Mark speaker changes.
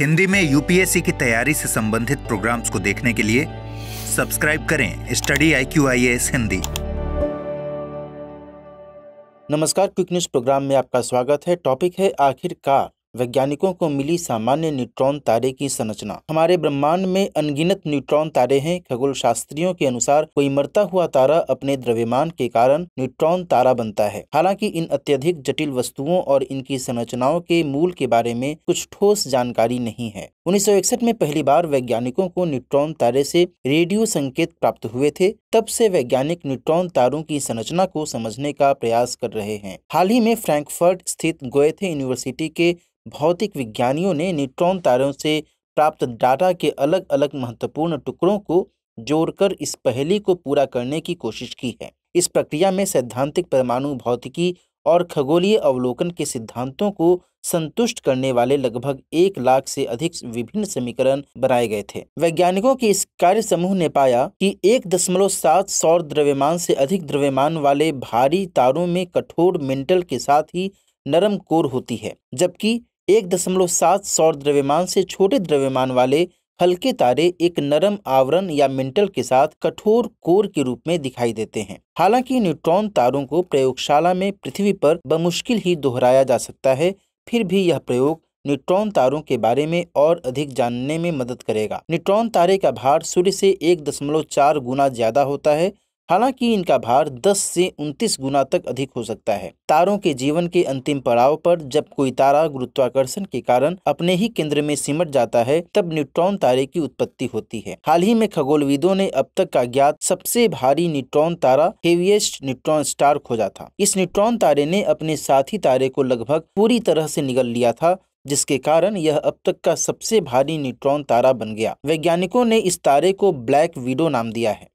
Speaker 1: हिंदी में यूपीएससी की तैयारी से संबंधित प्रोग्राम्स को देखने के लिए सब्सक्राइब करें study I Q I S Hindi नमस्कार क्विक न्यूज प्रोग्राम में आपका स्वागत है टॉपिक है आखिरकार वैज्ञानिकों को मिली सामान्य न्यूट्रॉन तारे की संरचना हमारे ब्रह्मांड में अनगिनत न्यूट्रॉन तारे हैं खगोल शास्त्रियों के अनुसार कोई मरता हुआ तारा अपने द्रव्यमान के कारण न्यूट्रॉन तारा बनता है हालांकि इन अत्यधिक जटिल वस्तुओं और इनकी संरचनाओं के मूल के बारे में कुछ ठोस जानकारी नहीं है उन्नीस में पहली बार वैज्ञानिकों को न्यूट्रॉन तारे से रेडियो संकेत प्राप्त हुए थे तब से वैज्ञानिक न्यूट्रॉन तारों की संरचना को समझने का प्रयास कर रहे हैं हाल ही में फ्रैंकफर्ट स्थित गोयथे यूनिवर्सिटी के भौतिक विज्ञानियों ने न्यूट्रॉन तारों से प्राप्त डाटा के अलग अलग महत्वपूर्ण टुकड़ों को जोड़कर इस पहली को पूरा करने की कोशिश की है इस प्रक्रिया में सैद्धांतिक परमाणु भौतिकी और खगोलीय अवलोकन के सिद्धांतों को संतुष्ट करने वाले लगभग एक लाख से अधिक विभिन्न समीकरण बनाए गए थे वैज्ञानिकों के इस कार्य समूह ने पाया कि एक दशमलव सात सौर द्रव्यमान से अधिक द्रव्यमान वाले भारी तारों में कठोर मेंटल के साथ ही नरम कोर होती है जबकि एक दशमलव सात सौर द्रव्यमान से छोटे द्रव्यमान वाले हल्के तारे एक नरम आवरण या मिंटल के साथ कठोर कोर के रूप में दिखाई देते हैं हालांकि न्यूट्रॉन तारों को प्रयोगशाला में पृथ्वी पर बमुश्किल ही दोहराया जा सकता है फिर भी यह प्रयोग न्यूट्रॉन तारों के बारे में और अधिक जानने में मदद करेगा न्यूट्रॉन तारे का भार सूर्य से एक दशमलव चार गुना ज्यादा होता है हालांकि इनका भार 10 से 29 गुना तक अधिक हो सकता है तारों के जीवन के अंतिम पड़ाव पर जब कोई तारा गुरुत्वाकर्षण के कारण अपने ही केंद्र में सिमट जाता है तब न्यूट्रॉन तारे की उत्पत्ति होती है हाल ही में खगोलविदों ने अब तक का ज्ञात सबसे भारी न्यूट्रॉन तारा हेवीएस्ट न्यूट्रॉन स्टार खोजा था इस न्यूट्रॉन तारे ने अपने साथी तारे को लगभग पूरी तरह से निगल लिया था जिसके कारण यह अब तक का सबसे भारी न्यूट्रॉन तारा बन गया वैज्ञानिकों ने इस तारे को ब्लैक विडो नाम दिया है